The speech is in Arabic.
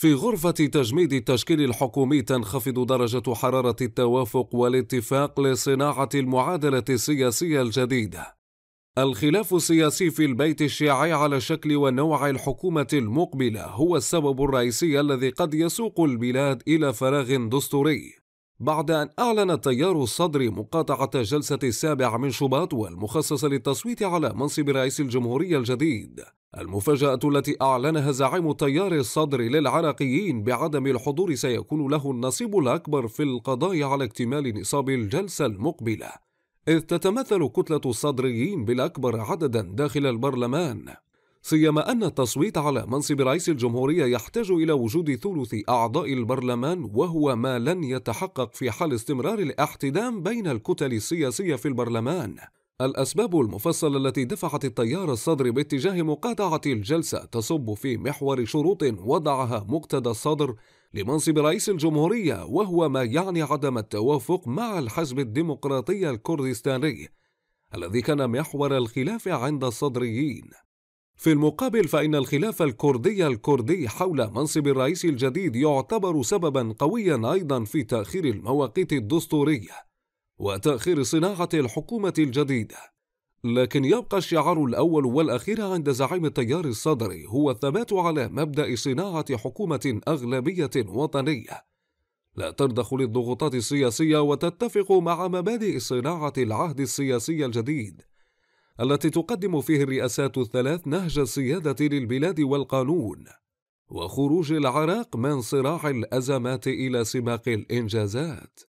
في غرفة تجميد التشكيل الحكومي تنخفض درجة حرارة التوافق والاتفاق لصناعة المعادلة السياسية الجديدة. الخلاف السياسي في البيت الشيعي على شكل ونوع الحكومة المقبلة هو السبب الرئيسي الذي قد يسوق البلاد إلى فراغ دستوري. بعد أن أعلن التيار الصدري مقاطعة جلسة السابع من شباط والمخصصة للتصويت على منصب رئيس الجمهورية الجديد، المفاجأة التي أعلنها زعيم التيار الصدري للعراقيين بعدم الحضور سيكون له النصيب الأكبر في القضاء على اكتمال نصاب الجلسة المقبلة إذ تتمثل كتلة الصدريين بالأكبر عددا داخل البرلمان سيما أن التصويت على منصب رئيس الجمهورية يحتاج إلى وجود ثلث أعضاء البرلمان وهو ما لن يتحقق في حال استمرار الاحتدام بين الكتل السياسية في البرلمان الأسباب المفصلة التي دفعت التيار الصدري باتجاه مقاطعة الجلسة تصب في محور شروط وضعها مقتدى الصدر لمنصب رئيس الجمهورية وهو ما يعني عدم التوافق مع الحزب الديمقراطي الكردستاني الذي كان محور الخلاف عند الصدريين. في المقابل فإن الخلاف الكردي الكردي حول منصب الرئيس الجديد يعتبر سببا قويا أيضا في تأخير المواقيت الدستورية وتأخير صناعة الحكومة الجديدة لكن يبقى الشعار الأول والأخير عند زعيم التيار الصدري هو الثبات على مبدأ صناعة حكومة أغلبية وطنية لا ترضخ للضغوطات السياسية وتتفق مع مبادئ صناعة العهد السياسي الجديد التي تقدم فيه الرئاسات الثلاث نهج السيادة للبلاد والقانون وخروج العراق من صراع الأزمات إلى سباق الإنجازات